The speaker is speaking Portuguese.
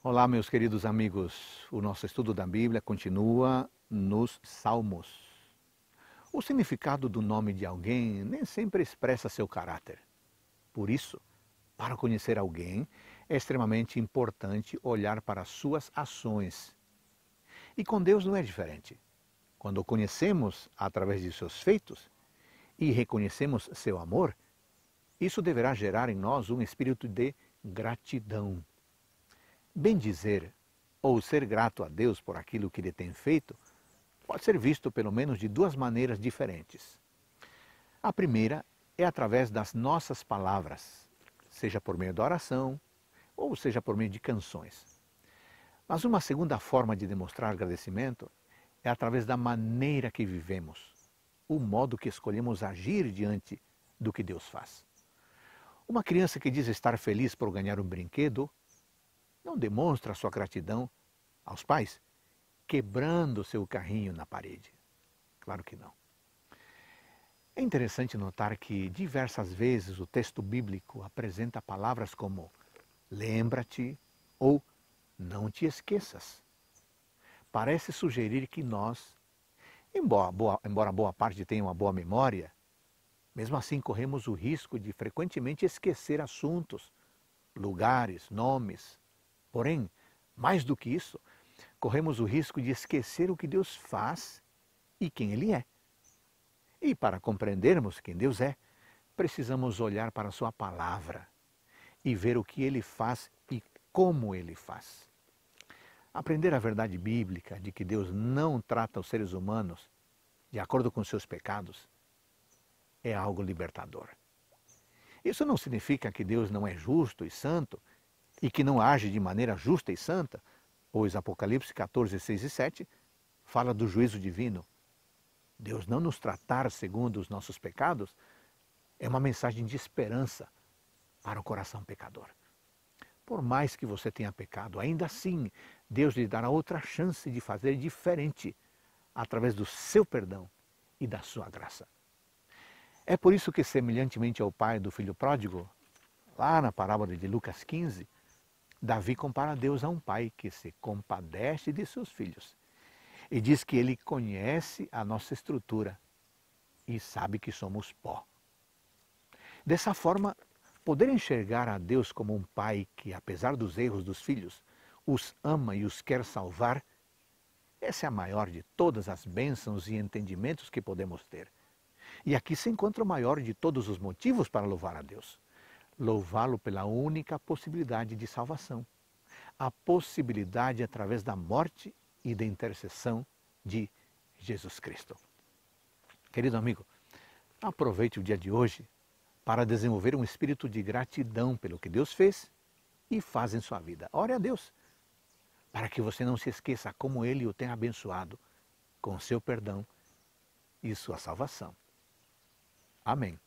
Olá, meus queridos amigos. O nosso estudo da Bíblia continua nos Salmos. O significado do nome de alguém nem sempre expressa seu caráter. Por isso, para conhecer alguém, é extremamente importante olhar para suas ações. E com Deus não é diferente. Quando o conhecemos através de seus feitos e reconhecemos seu amor, isso deverá gerar em nós um espírito de gratidão. Bendizer ou ser grato a Deus por aquilo que ele tem feito pode ser visto pelo menos de duas maneiras diferentes. A primeira é através das nossas palavras, seja por meio da oração ou seja por meio de canções. Mas uma segunda forma de demonstrar agradecimento é através da maneira que vivemos, o modo que escolhemos agir diante do que Deus faz. Uma criança que diz estar feliz por ganhar um brinquedo não demonstra sua gratidão aos pais quebrando seu carrinho na parede. Claro que não. É interessante notar que diversas vezes o texto bíblico apresenta palavras como lembra-te ou não te esqueças. Parece sugerir que nós, embora boa, embora boa parte tenha uma boa memória, mesmo assim corremos o risco de frequentemente esquecer assuntos, lugares, nomes, Porém, mais do que isso, corremos o risco de esquecer o que Deus faz e quem Ele é. E para compreendermos quem Deus é, precisamos olhar para Sua palavra e ver o que Ele faz e como Ele faz. Aprender a verdade bíblica de que Deus não trata os seres humanos de acordo com seus pecados é algo libertador. Isso não significa que Deus não é justo e santo e que não age de maneira justa e santa, pois Apocalipse 14, 6 e 7 fala do juízo divino. Deus não nos tratar segundo os nossos pecados é uma mensagem de esperança para o coração pecador. Por mais que você tenha pecado, ainda assim, Deus lhe dará outra chance de fazer diferente através do seu perdão e da sua graça. É por isso que, semelhantemente ao pai do filho pródigo, lá na parábola de Lucas 15, Davi compara Deus a um pai que se compadece de seus filhos e diz que ele conhece a nossa estrutura e sabe que somos pó. Dessa forma, poder enxergar a Deus como um pai que, apesar dos erros dos filhos, os ama e os quer salvar, essa é a maior de todas as bênçãos e entendimentos que podemos ter. E aqui se encontra o maior de todos os motivos para louvar a Deus louvá-lo pela única possibilidade de salvação, a possibilidade através da morte e da intercessão de Jesus Cristo. Querido amigo, aproveite o dia de hoje para desenvolver um espírito de gratidão pelo que Deus fez e faz em sua vida. Ore a Deus para que você não se esqueça como Ele o tem abençoado com seu perdão e sua salvação. Amém.